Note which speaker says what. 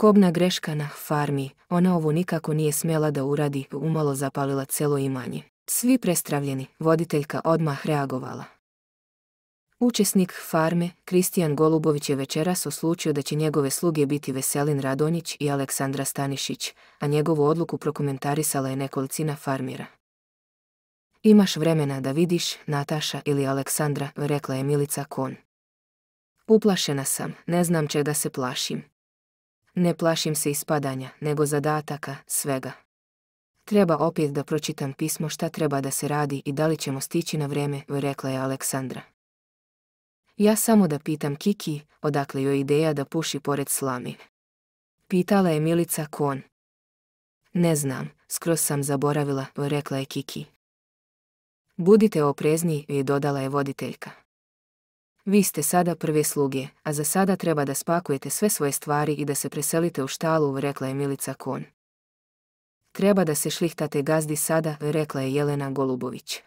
Speaker 1: Kobna greška na farmi, ona ovo nikako nije smjela da uradi, umalo zapalila celo imanje. Svi prestravljeni, voditeljka odmah reagovala. Učesnik farme, Kristijan Golubović je večeras oslučio da će njegove sluge biti Veselin Radonjić i Aleksandra Stanišić, a njegovu odluku prokomentarisala je nekolicina farmira. Imaš vremena da vidiš Nataša ili Aleksandra, rekla je Milica Kon. Uplašena sam, ne znam čega se plašim. Ne plašim se ispadanja, nego zadataka, svega. Treba opet da pročitam pismo šta treba da se radi i da li ćemo stići na vreme, rekla je Aleksandra. Ja samo da pitam Kiki, odakle joj ideja da puši pored slami. Pitala je Milica kon. Ne znam, skroz sam zaboravila, rekla je Kiki. Budite oprezni, je dodala je voditeljka. Vi ste sada prve sluge, a za sada treba da spakujete sve svoje stvari i da se preselite u štalu, rekla je Milica Kon. Treba da se šlihtate gazdi sada, rekla je Jelena Golubović.